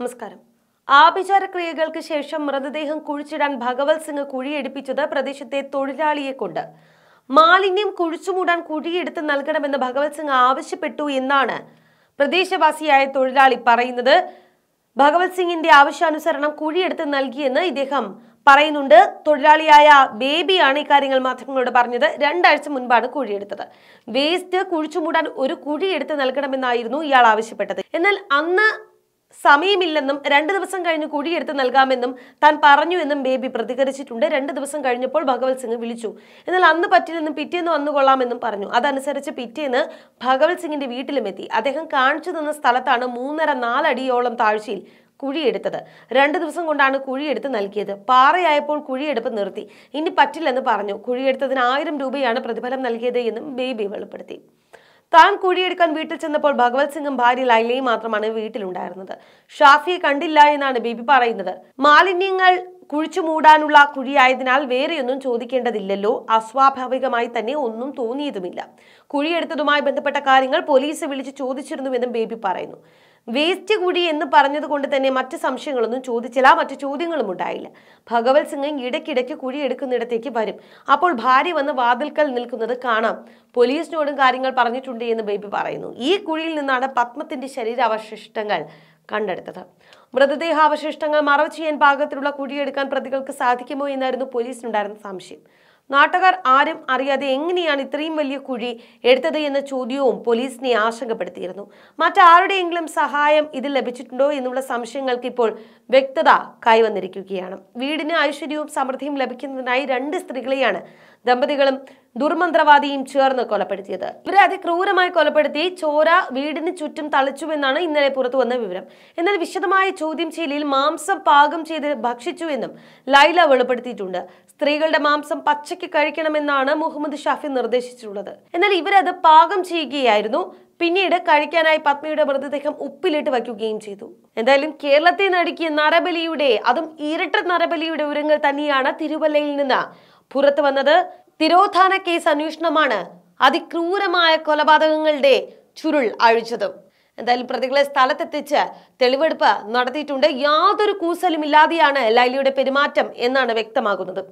നമസ്കാരം ആഭിചാര ക്രിയകൾക്ക് ശേഷം മൃതദേഹം കുഴിച്ചിടാൻ ഭഗവത് സിംഗ് കുഴിയെടുപ്പിച്ചത് പ്രദേശത്തെ തൊഴിലാളിയെ കൊണ്ട് മാലിന്യം കുഴിച്ചുമൂടാൻ കുഴിയെടുത്ത് നൽകണമെന്ന് ഭഗവത് സിംഗ് ആവശ്യപ്പെട്ടു എന്നാണ് പ്രദേശവാസിയായ തൊഴിലാളി പറയുന്നത് ഭഗവത് സിംഗിന്റെ ആവശ്യാനുസരണം കുഴിയെടുത്ത് നൽകിയെന്ന് ഇദ്ദേഹം പറയുന്നുണ്ട് തൊഴിലാളിയായ ബേബിയാണ് ഇക്കാര്യങ്ങൾ മാധ്യമങ്ങളോട് പറഞ്ഞത് രണ്ടാഴ്ച മുൻപാണ് കുഴിയെടുത്തത് വേസ്റ്റ് കുഴിച്ചുമൂടാൻ ഒരു കുഴിയെടുത്ത് നൽകണമെന്നായിരുന്നു ഇയാൾ ആവശ്യപ്പെട്ടത് എന്നാൽ അന്ന് സമയമില്ലെന്നും രണ്ട് ദിവസം കഴിഞ്ഞ് കുഴിയെടുത്ത് നൽകാമെന്നും താൻ പറഞ്ഞു എന്നും ബേബി പ്രതികരിച്ചിട്ടുണ്ട് രണ്ട് ദിവസം കഴിഞ്ഞപ്പോൾ ഭഗവത് സിംഗ് വിളിച്ചു എന്നാൽ അന്ന് പറ്റില്ലെന്നും പിറ്റേന്ന് വന്നുകൊള്ളാമെന്നും കൊള്ളാമെന്നും പറഞ്ഞു അതനുസരിച്ച് പിറ്റേന്ന് ഭഗവത് സിംഗിന്റെ വീട്ടിലും എത്തി അദ്ദേഹം കാണിച്ചു തന്ന സ്ഥലത്താണ് മൂന്നര നാലടിയോളം താഴ്ചയിൽ കുഴിയെടുത്തത് രണ്ട് ദിവസം കൊണ്ടാണ് കുഴിയെടുത്ത് നൽകിയത് പാറയായപ്പോൾ കുഴിയെടുപ്പ് നിർത്തി ഇനി പറ്റില്ലെന്ന് പറഞ്ഞു കുഴിയെടുത്തതിന് ആയിരം രൂപയാണ് പ്രതിഫലം നൽകിയത് എന്നും ബേബി വെളിപ്പെടുത്തി താൻ കുഴിയെടുക്കാൻ വീട്ടിൽ ചെന്നപ്പോൾ ഭഗവത് സിംഗും ഭാര്യ ലൈലയും മാത്രമാണ് വീട്ടിലുണ്ടായിരുന്നത് ഷാഫിയെ കണ്ടില്ല എന്നാണ് ബേബി പറയുന്നത് മാലിന്യങ്ങൾ കുഴിച്ചു മൂടാനുള്ള കുഴിയായതിനാൽ വേറെയൊന്നും ചോദിക്കേണ്ടതില്ലല്ലോ അസ്വാഭാവികമായി തന്നെ ഒന്നും തോന്നിയതുമില്ല കുഴിയെടുത്തതുമായി ബന്ധപ്പെട്ട കാര്യങ്ങൾ പോലീസ് വിളിച്ച് ചോദിച്ചിരുന്നുവെന്നും ബേബി പറയുന്നു വേസ്റ്റ് കൂടി എന്ന് പറഞ്ഞതുകൊണ്ട് തന്നെ മറ്റു സംശയങ്ങളൊന്നും ചോദിച്ചില്ല മറ്റു ചോദ്യങ്ങളും ഉണ്ടായില്ല ഭഗവത് സിംഗ് ഇടയ്ക്കിടയ്ക്ക് എടുക്കുന്നിടത്തേക്ക് വരും അപ്പോൾ ഭാര്യ വന്ന് വാതിൽക്കൽ നിൽക്കുന്നത് കാണാം പോലീസിനോടും കാര്യങ്ങൾ പറഞ്ഞിട്ടുണ്ട് എന്ന് ബേബി പറയുന്നു ഈ കുഴിയിൽ നിന്നാണ് പത്മത്തിന്റെ ശരീരാവശിഷ്ടങ്ങൾ കണ്ടെടുത്തത് മൃതദേഹാവശിഷ്ടങ്ങൾ മറവ് ചെയ്യാൻ പാകത്തിലുള്ള കുഴിയെടുക്കാൻ പ്രതികൾക്ക് സാധിക്കുമോ എന്നായിരുന്നു പോലീസിനുണ്ടായിരുന്ന സംശയം നാട്ടുകാർ ആരും അറിയാതെ എങ്ങനെയാണ് ഇത്രയും വലിയ കുഴി എടുത്തത് എന്ന ചോദ്യവും പോലീസിനെ ആശങ്കപ്പെടുത്തിയിരുന്നു മറ്റാരുടെയെങ്കിലും സഹായം ഇതിൽ ലഭിച്ചിട്ടുണ്ടോ എന്നുള്ള സംശയങ്ങൾക്ക് ഇപ്പോൾ വ്യക്തത കൈവന്നിരിക്കുകയാണ് വീടിന് ഐശ്വര്യവും സമൃദ്ധിയും ലഭിക്കുന്നതിനായി രണ്ട് സ്ത്രീകളെയാണ് ദമ്പതികളും ദുർമന്ത്രവാദിയും ചേർന്ന് കൊലപ്പെടുത്തിയത് ഇവരെ അതിക്രൂരമായി കൊലപ്പെടുത്തി ചോര വീടിന് ചുറ്റും തളിച്ചുവെന്നാണ് ഇന്നലെ പുറത്തു വന്ന വിവരം എന്നാൽ വിശദമായ ചോദ്യം ചെയ്യലിൽ മാംസം പാകം ചെയ്ത് എന്നും ലൈല വെളിപ്പെടുത്തിയിട്ടുണ്ട് സ്ത്രീകളുടെ മാംസം പച്ചയ്ക്ക് കഴിക്കണമെന്നാണ് മുഹമ്മദ് ഷാഫി നിർദ്ദേശിച്ചിട്ടുള്ളത് എന്നാൽ ഇവരത് പാകം ചെയ്യുകയായിരുന്നു പിന്നീട് കഴിക്കാനായി പത്മിയുടെ മൃതദേഹം ഉപ്പിലിട്ട് വയ്ക്കുകയും ചെയ്തു എന്തായാലും കേരളത്തെ നടുക്കിയ നരബലിയുടെ അതും ഇരട്ട നരബലിയുടെ ഉരങ്ങൾ തന്നെയാണ് തിരുവല്ലയിൽ നിന്ന് പുറത്തു വന്നത് തിരോധാന കേസ് അന്വേഷണമാണ് അതിക്രൂരമായ കൊലപാതകങ്ങളുടെ ചുരുൾ അഴിച്ചതും എന്തായാലും പ്രതികളെ സ്ഥലത്തെത്തിച്ച് തെളിവെടുപ്പ് നടത്തിയിട്ടുണ്ട് യാതൊരു ഇല്ലാതെയാണ് ലൈലിയുടെ പെരുമാറ്റം എന്നാണ് വ്യക്തമാകുന്നത്